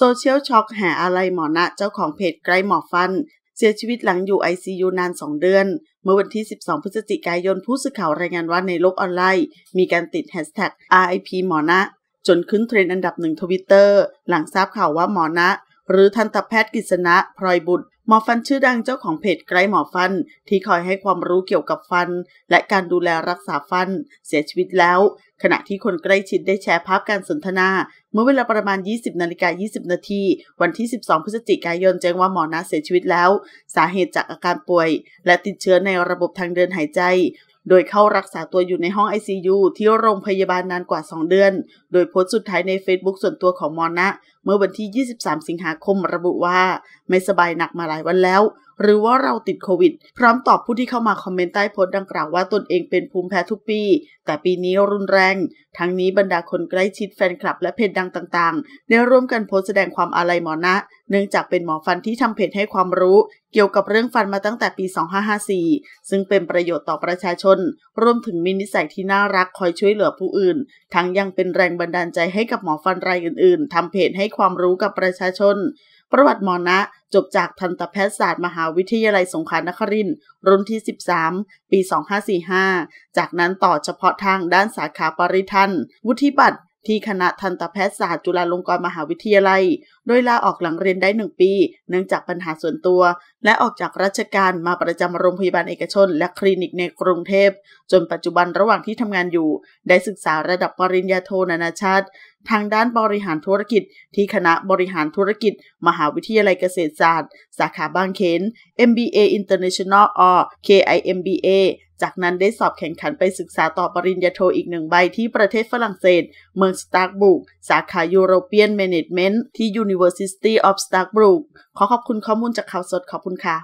โซเชียลช็อกแห่อะไรหมอณะเจ้าของเพจไกลหมอฟัน เสียชีวิตหลังอยู่ียูนาน 2 เดือน เมื่อวันที่ 12 พฤศจิกายนผู้สื่อข่าวรายงานว่าในโลกออนไลน์ มีการติดแฮชแท็ก RIP หมอณะจนขึ้นเทรนด์อันดับหนึ่งทวิตเตอร์ หลังทราบข่าวว่าหมอณะหรือทันตแพทย์กฤษณะพลอยบุตรหมอฟันชื่อดังเจ้าของเพจไกลหมอฟันที่คอยให้ความรู้เกี่ยวกับฟันและการดูแลรักษาฟัน เสียชีวิตแล้ว ขณะที่คนใกล้ชิดได้แชร์ภาพการสนทนา เมื่อเวลาประมาณ 20 นาฬิกา20 นาทีวันที่ 12 พฤศจิกายนแจ้งว่าหมอนัทเสียชีวิตแล้ว สาเหตุจากอาการป่วยและติดเชื้อในระบบทางเดินหายใจโดยเข้ารักษาตัวอยู่ในห้อง ICU ที่โรงพยาบาลนานกว่า 2 เดือน โดยโพสต์สุดท้ายใน Facebook ส่วนตัวของมอนะ เมื่อวันที่ 23 สิงหาคมระบุว่าไม่สบายหนักมาหลายวันแล้วหรือว่าเราติดโควิด พร้อมตอบผู้ที่เข้ามาคอมเมนต์ใต้โพสต์ดังกล่าวว่าตนเองเป็นภูมิแพ้ทุกปี แต่ปีนี้รุนแรง ทั้งนี้บรรดาคนใกล้ชิดแฟนคลับและเพจดังต่างๆได้ร่วมกันโพสต์แสดงความอาลัยหมอนะ เนื่องจากเป็นหมอฟันที่ทำเพจให้ความรู้ เกี่ยวกับเรื่องฟันมาตั้งแต่ปี 2554 ซึ่งเป็นประโยชน์ต่อประชาชน รวมถึงมีนิสัยที่น่ารักคอยช่วยเหลือผู้อื่น ทั้งยังเป็นแรงบันดาลใจให้กับหมอฟันรายอื่น ๆทำเพจให้ความรู้กับประชาชน ประวัติหมอนะจบจากทันตแพทยศาสตร์มหาวิทยาลัยสงขลานครินทร์ รุ่นที่ 13 ปี 2545 จากนั้นต่อเฉพาะทางด้านสาขาปริทัน วุฒิบัตรที่คณะทันตแพทยศาสตร์จุฬาลงกรณ์มหาวิทยาลัย โดยลาออกหลังเรียนได้หนึ่งปี เนื่องจากปัญหาส่วนตัว และออกจากราชการมาประจำโรงพยาบาลเอกชน และคลินิกในกรุงเทพ จนปัจจุบันระหว่างที่ทำงานอยู่ ได้ศึกษาระดับปริญญาโทนานาชาติ ทางด้านบริหารธุรกิจ ที่คณะบริหารธุรกิจ มหาวิทยาลัยเกษตรศาสตร์ สาขาบางเขน MBA International or KIMBA จากนั้นได้สอบแข่งขันไปศึกษาต่อปริญญาโทอีกหนึ่งใบที่ประเทศฝรั่งเศส เมืองสตาร์กบุกสาขา European Management ที่ University of Strasbourg ขอขอบคุณข้อมูลจากข่าวสดขอบคุณค่ะ